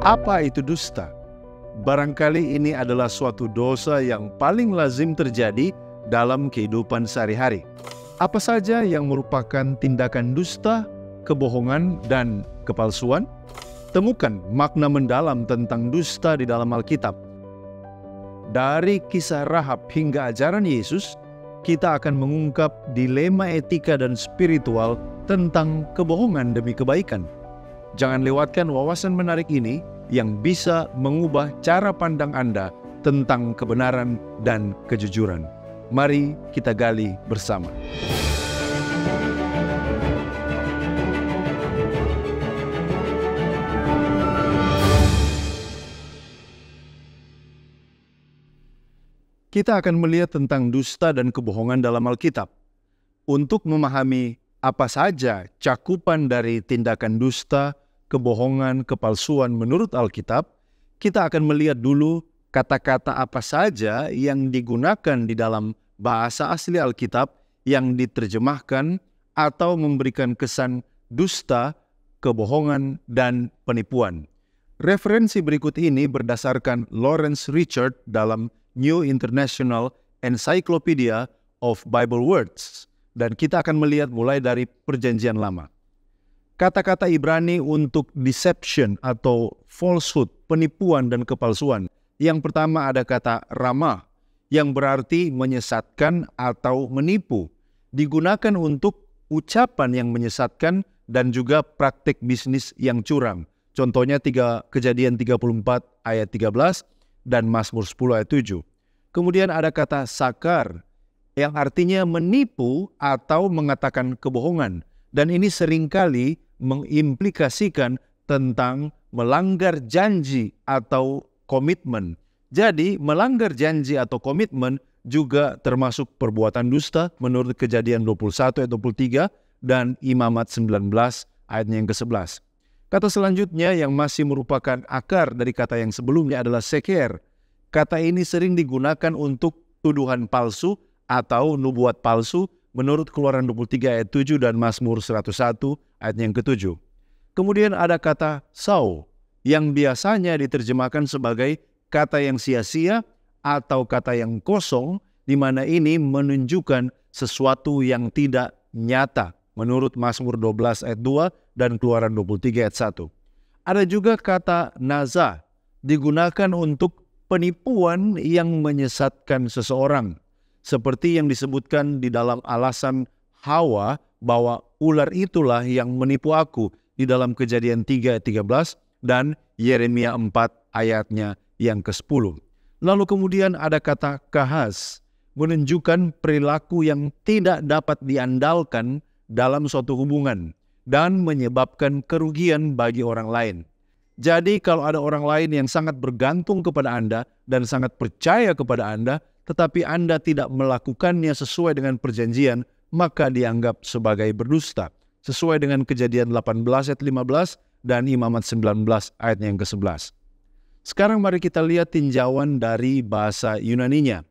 Apa itu dusta? Barangkali ini adalah suatu dosa yang paling lazim terjadi dalam kehidupan sehari-hari. Apa saja yang merupakan tindakan dusta, kebohongan, dan kepalsuan? Temukan makna mendalam tentang dusta di dalam Alkitab. Dari kisah Rahab hingga ajaran Yesus, kita akan mengungkap dilema etika dan spiritual tentang kebohongan demi kebaikan. Jangan lewatkan wawasan menarik ini yang bisa mengubah cara pandang Anda tentang kebenaran dan kejujuran. Mari kita gali bersama. Kita akan melihat tentang dusta dan kebohongan dalam Alkitab. Untuk memahami apa saja cakupan dari tindakan dusta, kebohongan, kepalsuan menurut Alkitab, kita akan melihat dulu kata-kata apa saja yang digunakan di dalam bahasa asli Alkitab yang diterjemahkan atau memberikan kesan dusta, kebohongan, dan penipuan. Referensi berikut ini berdasarkan Lawrence Richard dalam New International Encyclopedia of Bible Words. Dan kita akan melihat mulai dari perjanjian lama. Kata-kata Ibrani untuk deception atau falsehood, penipuan dan kepalsuan. Yang pertama ada kata ramah yang berarti menyesatkan atau menipu. Digunakan untuk ucapan yang menyesatkan dan juga praktik bisnis yang curang. Contohnya tiga Kejadian 34 ayat 13 dan Mazmur 10 ayat 7. Kemudian ada kata sakar yang artinya menipu atau mengatakan kebohongan. Dan ini seringkali mengimplikasikan tentang melanggar janji atau komitmen. Jadi, melanggar janji atau komitmen juga termasuk perbuatan dusta menurut kejadian 21 ayat 23 dan imamat 19 ayatnya yang ke-11. Kata selanjutnya yang masih merupakan akar dari kata yang sebelumnya adalah seker. Kata ini sering digunakan untuk tuduhan palsu atau nubuat palsu menurut Keluaran 23 ayat 7 dan Mazmur 101 ayat yang ketujuh. Kemudian ada kata sau yang biasanya diterjemahkan sebagai kata yang sia-sia atau kata yang kosong di mana ini menunjukkan sesuatu yang tidak nyata menurut Mazmur 12 ayat 2 dan Keluaran 23 ayat 1. Ada juga kata naza digunakan untuk penipuan yang menyesatkan seseorang seperti yang disebutkan di dalam alasan Hawa bahwa ular itulah yang menipu aku di dalam kejadian 3 13 dan Yeremia 4 ayatnya yang ke-10. Lalu kemudian ada kata kahas menunjukkan perilaku yang tidak dapat diandalkan dalam suatu hubungan dan menyebabkan kerugian bagi orang lain. Jadi kalau ada orang lain yang sangat bergantung kepada Anda dan sangat percaya kepada Anda, tetapi Anda tidak melakukannya sesuai dengan perjanjian, maka dianggap sebagai berdusta. Sesuai dengan kejadian 18 ayat 15 dan imamat 19 ayat yang ke-11. Sekarang mari kita lihat tinjauan dari bahasa Yunaninya.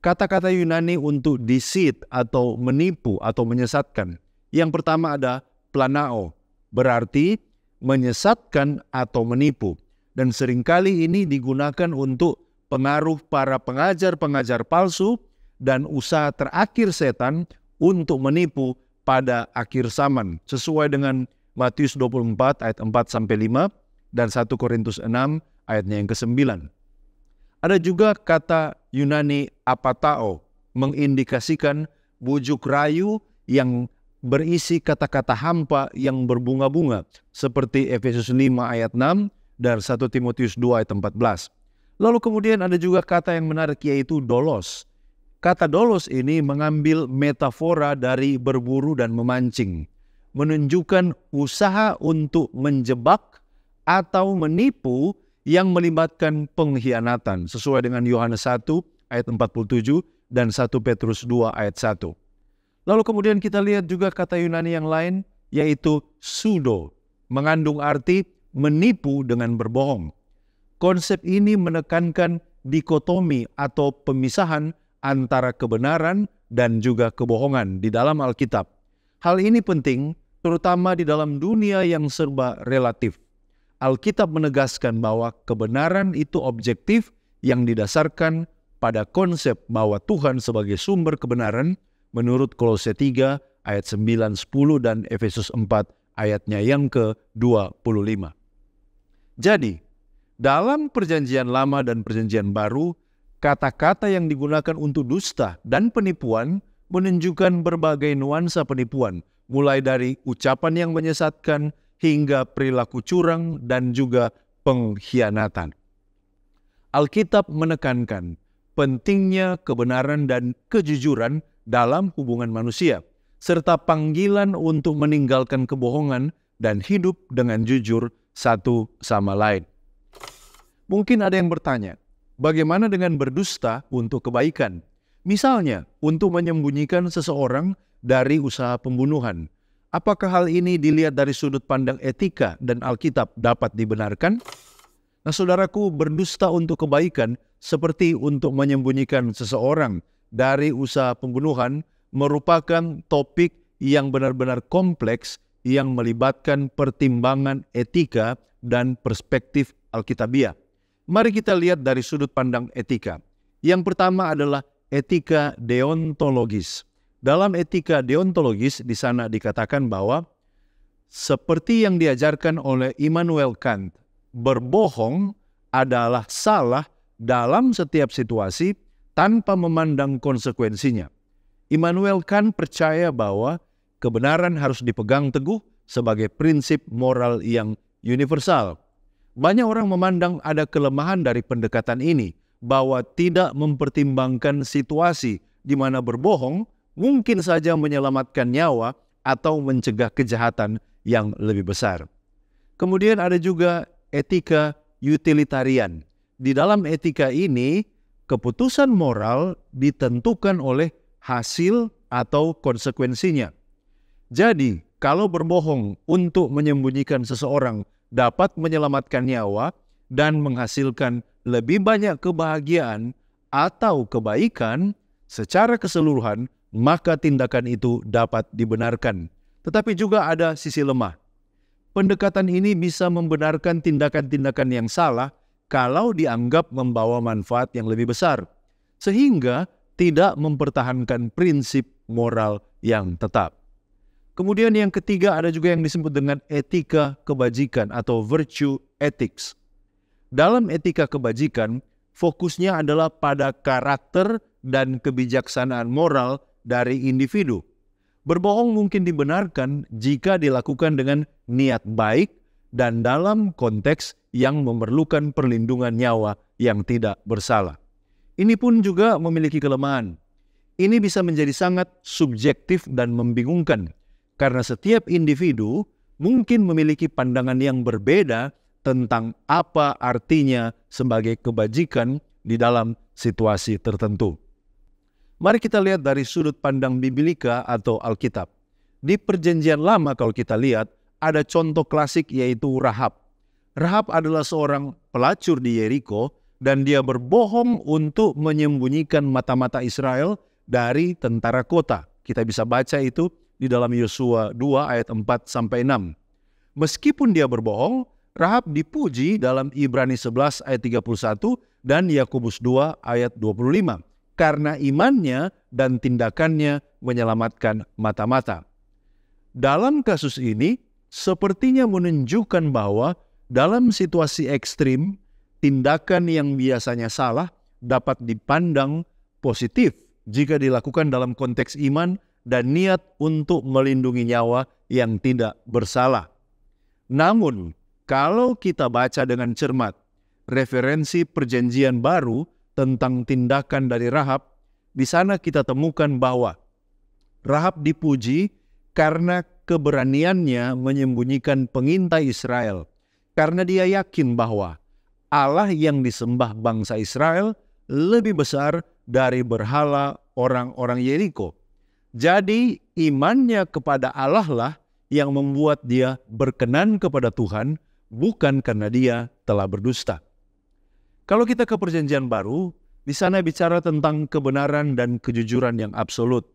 Kata-kata Yunani untuk deceit atau menipu atau menyesatkan. Yang pertama ada planao, berarti menyesatkan atau menipu. Dan seringkali ini digunakan untuk pengaruh para pengajar-pengajar palsu, dan usaha terakhir setan untuk menipu pada akhir zaman. Sesuai dengan Matius 24 ayat 4 sampai 5 dan 1 Korintus 6 ayatnya yang ke-9. Ada juga kata Yunani apatao mengindikasikan bujuk rayu yang berisi kata-kata hampa yang berbunga-bunga seperti Efesus 5 ayat 6 dan 1 Timotius 2 ayat 14. Lalu kemudian ada juga kata yang menarik yaitu dolos. Kata dolos ini mengambil metafora dari berburu dan memancing. Menunjukkan usaha untuk menjebak atau menipu yang melibatkan pengkhianatan. Sesuai dengan Yohanes 1 ayat 47 dan 1 Petrus 2 ayat 1. Lalu kemudian kita lihat juga kata Yunani yang lain yaitu sudo, mengandung arti menipu dengan berbohong. Konsep ini menekankan dikotomi atau pemisahan antara kebenaran dan juga kebohongan di dalam Alkitab. Hal ini penting, terutama di dalam dunia yang serba relatif. Alkitab menegaskan bahwa kebenaran itu objektif yang didasarkan pada konsep bahwa Tuhan sebagai sumber kebenaran menurut Kolose 3 ayat 9, 10 dan Efesus 4 ayatnya yang ke-25. Jadi, dalam Perjanjian Lama dan Perjanjian Baru, kata-kata yang digunakan untuk dusta dan penipuan menunjukkan berbagai nuansa penipuan, mulai dari ucapan yang menyesatkan hingga perilaku curang dan juga pengkhianatan. Alkitab menekankan pentingnya kebenaran dan kejujuran dalam hubungan manusia, serta panggilan untuk meninggalkan kebohongan dan hidup dengan jujur satu sama lain. Mungkin ada yang bertanya, bagaimana dengan berdusta untuk kebaikan? Misalnya, untuk menyembunyikan seseorang dari usaha pembunuhan. Apakah hal ini dilihat dari sudut pandang etika dan Alkitab dapat dibenarkan? Nah, saudaraku, berdusta untuk kebaikan seperti untuk menyembunyikan seseorang dari usaha pembunuhan merupakan topik yang benar-benar kompleks yang melibatkan pertimbangan etika dan perspektif Alkitabiah. Mari kita lihat dari sudut pandang etika. Yang pertama adalah etika deontologis. Dalam etika deontologis di sana dikatakan bahwa seperti yang diajarkan oleh Immanuel Kant, berbohong adalah salah dalam setiap situasi tanpa memandang konsekuensinya. Immanuel Kant percaya bahwa kebenaran harus dipegang teguh sebagai prinsip moral yang universal. Banyak orang memandang ada kelemahan dari pendekatan ini, bahwa tidak mempertimbangkan situasi di mana berbohong mungkin saja menyelamatkan nyawa atau mencegah kejahatan yang lebih besar. Kemudian ada juga etika utilitarian. Di dalam etika ini, keputusan moral ditentukan oleh hasil atau konsekuensinya. Jadi, kalau berbohong untuk menyembunyikan seseorang dapat menyelamatkan nyawa dan menghasilkan lebih banyak kebahagiaan atau kebaikan secara keseluruhan, maka tindakan itu dapat dibenarkan. Tetapi juga ada sisi lemah. Pendekatan ini bisa membenarkan tindakan-tindakan yang salah kalau dianggap membawa manfaat yang lebih besar, sehingga tidak mempertahankan prinsip moral yang tetap. Kemudian yang ketiga ada juga yang disebut dengan etika kebajikan atau virtue ethics. Dalam etika kebajikan, fokusnya adalah pada karakter dan kebijaksanaan moral dari individu. Berbohong mungkin dibenarkan jika dilakukan dengan niat baik dan dalam konteks yang memerlukan perlindungan nyawa yang tidak bersalah. Ini pun juga memiliki kelemahan. Ini bisa menjadi sangat subjektif dan membingungkan karena setiap individu mungkin memiliki pandangan yang berbeda tentang apa artinya sebagai kebajikan di dalam situasi tertentu. Mari kita lihat dari sudut pandang Biblika atau Alkitab. Di Perjanjian Lama kalau kita lihat, ada contoh klasik yaitu Rahab. Rahab adalah seorang pelacur di Yeriko dan dia berbohong untuk menyembunyikan mata-mata Israel dari tentara kota. Kita bisa baca itu di dalam Yosua 2 ayat 4 sampai 6. Meskipun dia berbohong, Rahab dipuji dalam Ibrani 11 ayat 31 dan Yakobus 2 ayat 25 karena imannya dan tindakannya menyelamatkan mata-mata. Dalam kasus ini sepertinya menunjukkan bahwa dalam situasi ekstrim, tindakan yang biasanya salah dapat dipandang positif jika dilakukan dalam konteks iman dan niat untuk melindungi nyawa yang tidak bersalah. Namun, kalau kita baca dengan cermat referensi perjanjian baru tentang tindakan dari Rahab, di sana kita temukan bahwa Rahab dipuji karena keberaniannya menyembunyikan pengintai Israel, karena dia yakin bahwa Allah yang disembah bangsa Israel lebih besar dari berhala orang-orang Yeriko. Jadi imannya kepada Allah lah yang membuat dia berkenan kepada Tuhan, bukan karena dia telah berdusta. Kalau kita ke perjanjian baru, di sana bicara tentang kebenaran dan kejujuran yang absolut.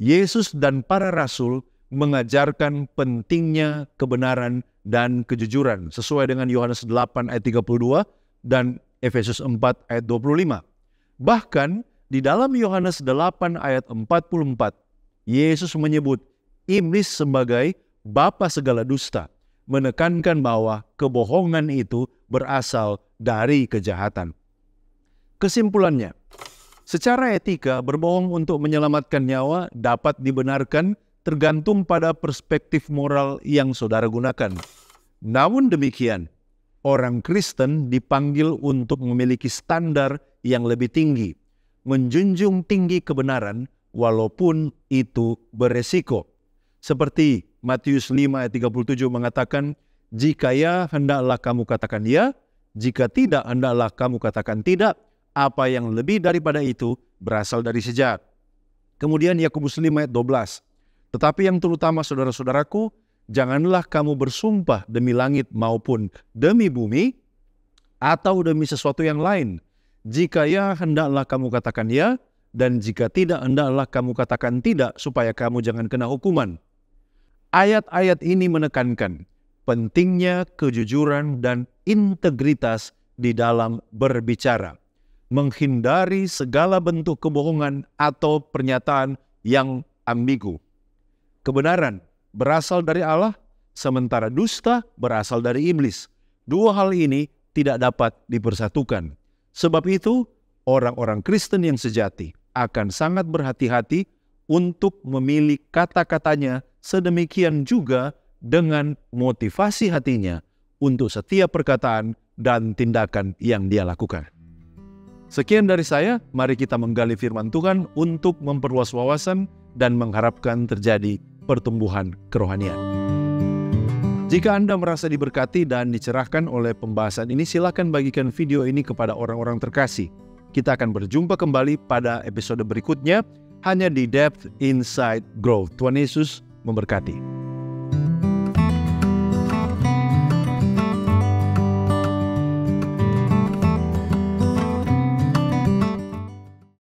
Yesus dan para rasul mengajarkan pentingnya kebenaran dan kejujuran sesuai dengan Yohanes 8 ayat 32 dan Efesus 4 ayat 25. Bahkan di dalam Yohanes 8 ayat 44, Yesus menyebut iblis sebagai bapa segala dusta, menekankan bahwa kebohongan itu berasal dari kejahatan. Kesimpulannya, secara etika berbohong untuk menyelamatkan nyawa dapat dibenarkan tergantung pada perspektif moral yang saudara gunakan. Namun demikian, orang Kristen dipanggil untuk memiliki standar yang lebih tinggi menjunjung tinggi kebenaran walaupun itu beresiko. Seperti Matius 5 ayat 37 mengatakan, jika ya, hendaklah kamu katakan ya, jika tidak, hendaklah kamu katakan tidak, apa yang lebih daripada itu berasal dari sejak. Kemudian Yakobus 5 ayat 12, tetapi yang terutama saudara-saudaraku, janganlah kamu bersumpah demi langit maupun demi bumi atau demi sesuatu yang lain, jika ya, hendaklah kamu katakan ya, dan jika tidak, hendaklah kamu katakan tidak, supaya kamu jangan kena hukuman. Ayat-ayat ini menekankan pentingnya kejujuran dan integritas di dalam berbicara, menghindari segala bentuk kebohongan atau pernyataan yang ambigu. Kebenaran berasal dari Allah, sementara dusta berasal dari iblis. Dua hal ini tidak dapat dipersatukan. Sebab itu, orang-orang Kristen yang sejati akan sangat berhati-hati untuk memilih kata-katanya sedemikian juga dengan motivasi hatinya untuk setiap perkataan dan tindakan yang dia lakukan. Sekian dari saya, mari kita menggali firman Tuhan untuk memperluas wawasan dan mengharapkan terjadi pertumbuhan kerohanian. Jika Anda merasa diberkati dan dicerahkan oleh pembahasan ini, silakan bagikan video ini kepada orang-orang terkasih. Kita akan berjumpa kembali pada episode berikutnya hanya di Depth Inside Growth. Tuhan Yesus memberkati.